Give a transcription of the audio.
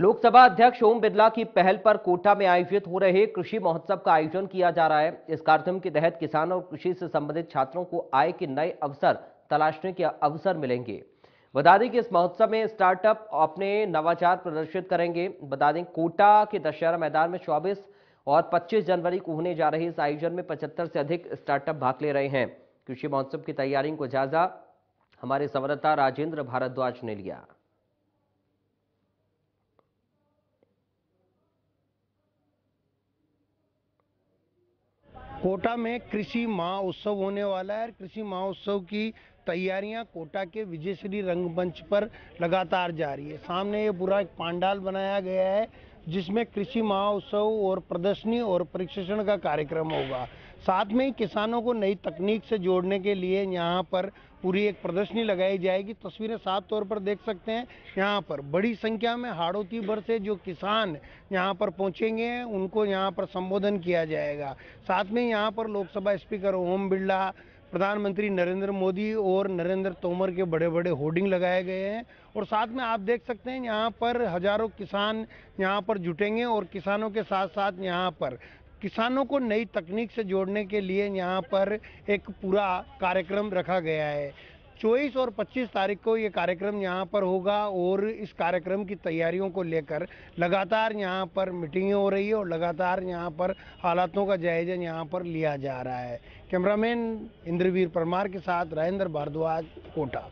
लोकसभा अध्यक्ष ओम बिरला की पहल पर कोटा में आयोजित हो रहे कृषि महोत्सव का आयोजन किया जा रहा है इस कार्यक्रम के तहत किसान और कृषि से संबंधित छात्रों को आय के नए अवसर तलाशने के अवसर मिलेंगे बता दें कि इस महोत्सव में स्टार्टअप अपने नवाचार प्रदर्शित करेंगे बता दें कोटा के दशहरा मैदान में चौबीस और पच्चीस जनवरी को होने जा रहे इस आयोजन में पचहत्तर से अधिक स्टार्टअप भाग ले रहे हैं कृषि महोत्सव की तैयारियों को जायजा हमारे संवाददाता राजेंद्र भारद्वाज ने लिया कोटा में कृषि महाउत्सव होने वाला है और कृषि महाउत्सव की तैयारियां कोटा के विजयश्री रंगमंच पर लगातार जारी है सामने ये पूरा एक पांडाल बनाया गया है जिसमें कृषि महाउत्सव और प्रदर्शनी और प्रशिक्षण का कार्यक्रम होगा साथ में ही किसानों को नई तकनीक से जोड़ने के लिए यहाँ पर पूरी एक प्रदर्शनी लगाई जाएगी तस्वीरें साफ तौर पर देख सकते हैं यहाँ पर बड़ी संख्या में हाड़ोती भर से जो किसान यहाँ पर पहुँचेंगे उनको यहाँ पर संबोधन किया जाएगा साथ में यहाँ पर लोकसभा स्पीकर ओम बिरला प्रधानमंत्री नरेंद्र मोदी और नरेंद्र तोमर के बड़े बड़े होर्डिंग लगाए गए हैं और साथ में आप देख सकते हैं यहाँ पर हजारों किसान यहाँ पर जुटेंगे और किसानों के साथ साथ यहाँ पर किसानों को नई तकनीक से जोड़ने के लिए यहाँ पर एक पूरा कार्यक्रम रखा गया है चौबीस और पच्चीस तारीख को ये कार्यक्रम यहाँ पर होगा और इस कार्यक्रम की तैयारियों को लेकर लगातार यहाँ पर मीटिंगें हो रही है और लगातार यहाँ पर हालातों का जायजा यहाँ पर लिया जा रहा है कैमरामैन इंद्रवीर परमार के साथ राजेंद्र भारद्वाज कोटा